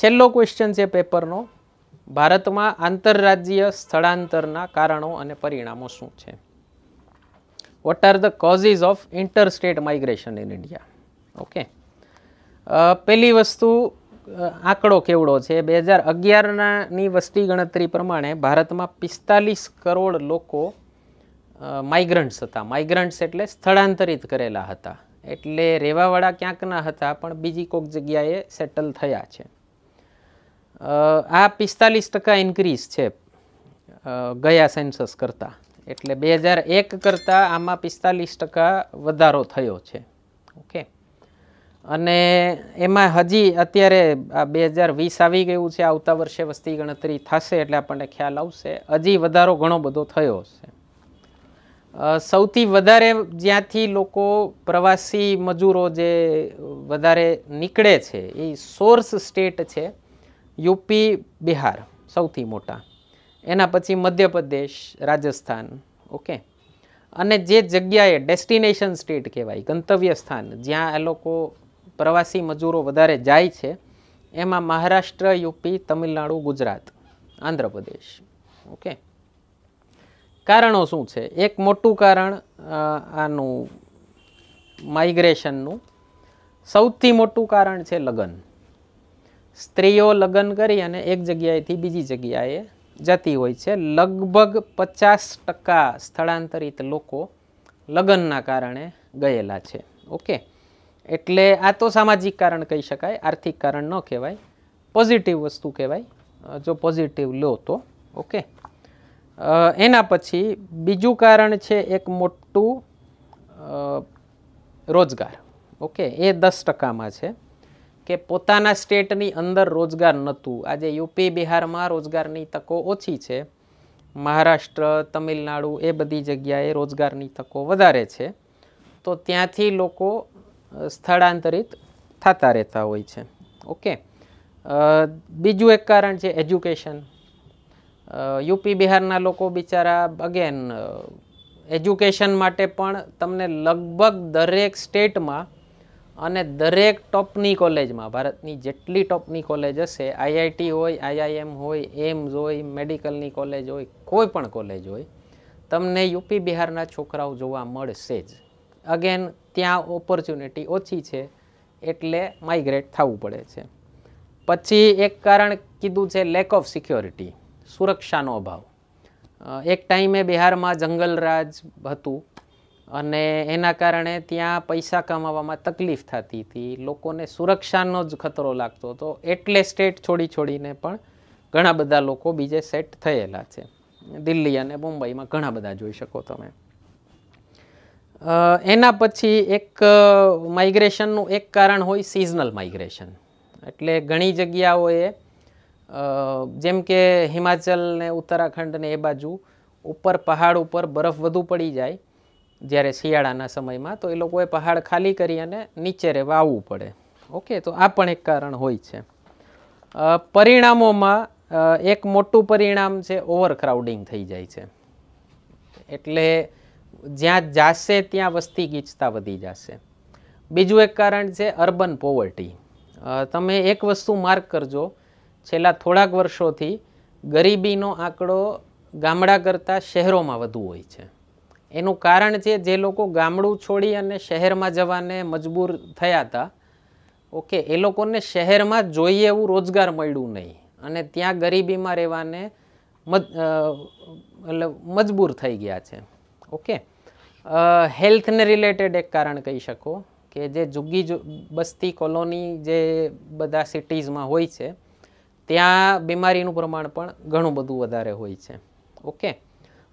છેલ્લો ક્વેશ્ચન છે પેપરનો ભારતમાં આંતરરાજ્ય સ્થળાંતરના કારણો અને પરિણામો શું છે what are the causes of inter state migration in India okay પહેલી વસ્તુ આંકડો કેવડો છે બે હજાર અગિયારનાની વસ્તી ગણતરી પ્રમાણે ભારતમાં પિસ્તાલીસ કરોડ લોકો માઇગ્રન્ટ્સ હતા માઇગ્રન્ટ્સ એટલે સ્થળાંતરિત કરેલા હતા એટલે રહેવાવાળા ક્યાંકના હતા પણ બીજી કોઈક જગ્યાએ સેટલ થયા છે આ પિસ્તાલીસ ટકા ઇન્ક્રીઝ છે ગયા સેન્સસ કરતાં એટલે બે હજાર એક કરતાં આમાં પિસ્તાલીસ ટકા વધારો થયો છે ઓકે અને એમાં હજી અત્યારે આ બે હજાર વીસ આવી ગયું છે આવતા વર્ષે વસ્તી ગણતરી થશે એટલે આપણને ખ્યાલ આવશે હજી વધારો ઘણો બધો થયો છે સૌથી વધારે જ્યાંથી લોકો પ્રવાસી મજૂરો જે વધારે નીકળે છે એ સોર્સ સ્ટેટ છે યુપી બિહાર સૌથી મોટા એના પછી મધ્યપ્રદેશ રાજસ્થાન ઓકે અને જે જગ્યાએ ડેસ્ટિનેશન સ્ટેટ કહેવાય ગંતવ્ય સ્થાન જ્યાં આ લોકો પ્રવાસી મજૂરો વધારે જાય છે એમાં મહારાષ્ટ્ર યુપી તમિલનાડુ ગુજરાત આંધ્રપ્રદેશ ઓકે કારણો શું છે એક મોટું કારણ આનું માઇગ્રેશનનું સૌથી મોટું કારણ છે લગ્ન સ્ત્રીઓ લગ્ન કરી અને એક જગ્યાએથી બીજી જગ્યાએ જતી હોય છે લગભગ પચાસ ટકા સ્થળાંતરિત લોકો લગ્નના કારણે ગયેલા છે ઓકે એટલે આ તો સામાજિક કારણ કહી શકાય આર્થિક કારણ ન કહેવાય પોઝિટિવ વસ્તુ કહેવાય જો પોઝિટિવ લો તો ઓકે એના પછી બીજું કારણ છે એક મોટું રોજગાર ઓકે એ દસ ટકામાં છે કે પોતાના સ્ટેટની અંદર રોજગાર નહોતું આજે યુપી બિહારમાં રોજગારની તકો ઓછી છે મહારાષ્ટ્ર તમિલનાડુ એ બધી જગ્યાએ રોજગારની તકો વધારે છે તો ત્યાંથી લોકો સ્થળાંતરિત થતા રહેતા હોય છે ઓકે બીજું એક કારણ છે એજ્યુકેશન યુપી બિહારના લોકો બિચારા અગેન એજ્યુકેશન માટે પણ તમને લગભગ દરેક સ્ટેટમાં અને દરેક ટોપની કોલેજમાં ભારતની જેટલી ટોપની કોલેજ હશે આઈઆઈટી હોય આઈઆઈએમ હોય એમ્સ હોય મેડિકલની કોલેજ હોય કોઈ પણ કોલેજ હોય તમને યુપી બિહારના છોકરાઓ જોવા મળશે જ અગેન ત્યાં ઓપોર્ચ્યુનિટી ઓછી છે એટલે માઇગ્રેટ થવું પડે છે પછી એક કારણ કીધું છે લેક ઓફ સિક્યોરિટી સુરક્ષાનો અભાવ એક ટાઈમે બિહારમાં જંગલ રાજ હતું અને એના કારણે ત્યાં પૈસા કમાવામાં તકલીફ થતી હતી લોકોને સુરક્ષાનો જ ખતરો લાગતો હતો એટલે સ્ટેટ છોડી છોડીને પણ ઘણા બધા લોકો બીજે સેટ થયેલા છે દિલ્હી અને મુંબઈમાં ઘણા બધા જોઈ શકો તમે એના પછી એક માઇગ્રેશનનું એક કારણ હોય સિઝનલ માઇગ્રેશન એટલે ઘણી જગ્યાઓએ જેમ કે હિમાચલ ને ઉત્તરાખંડ ને એ બાજુ ઉપર પહાડ ઉપર બરફ વધુ પડી જાય જ્યારે શિયાળાના સમયમાં તો એ લોકોએ પહાડ ખાલી કરી અને નીચે રહેવા આવવું પડે ઓકે તો આ પણ એક કારણ હોય છે પરિણામોમાં એક મોટું પરિણામ છે ઓવરક્રાઉડિંગ થઈ જાય છે એટલે જ્યાં જાશે ત્યાં વસ્તી ગીચતા વધી જશે બીજું એક કારણ છે અર્બન પોવર્ટી તમે એક વસ્તુ માર્ક કરજો છેલ્લા થોડાક વર્ષોથી ગરીબીનો આંકડો ગામડા કરતાં શહેરોમાં વધુ હોય છે એનું કારણ છે જે લોકો ગામડું છોડી અને શહેરમાં જવાને મજબૂર થયા હતા ઓકે એ લોકોને શહેરમાં જોઈએ એવું રોજગાર મળ્યું નહીં અને ત્યાં ગરીબીમાં રહેવાને મજબૂર થઈ ગયા છે ઓકે હેલ્થને રિલેટેડ એક કારણ કહી શકો કે જે જુગી બસ્તી કોલોની જે બધા સિટીઝમાં હોય છે ત્યાં બીમારીનું પ્રમાણ પણ ઘણું બધું વધારે હોય છે ઓકે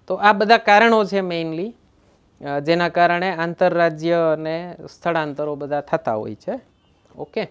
તો આ બધા કારણો છે મેઇનલી જેના કારણે આંતરરાજ્ય અને સ્થળાંતરો બધા થતા હોય છે ઓકે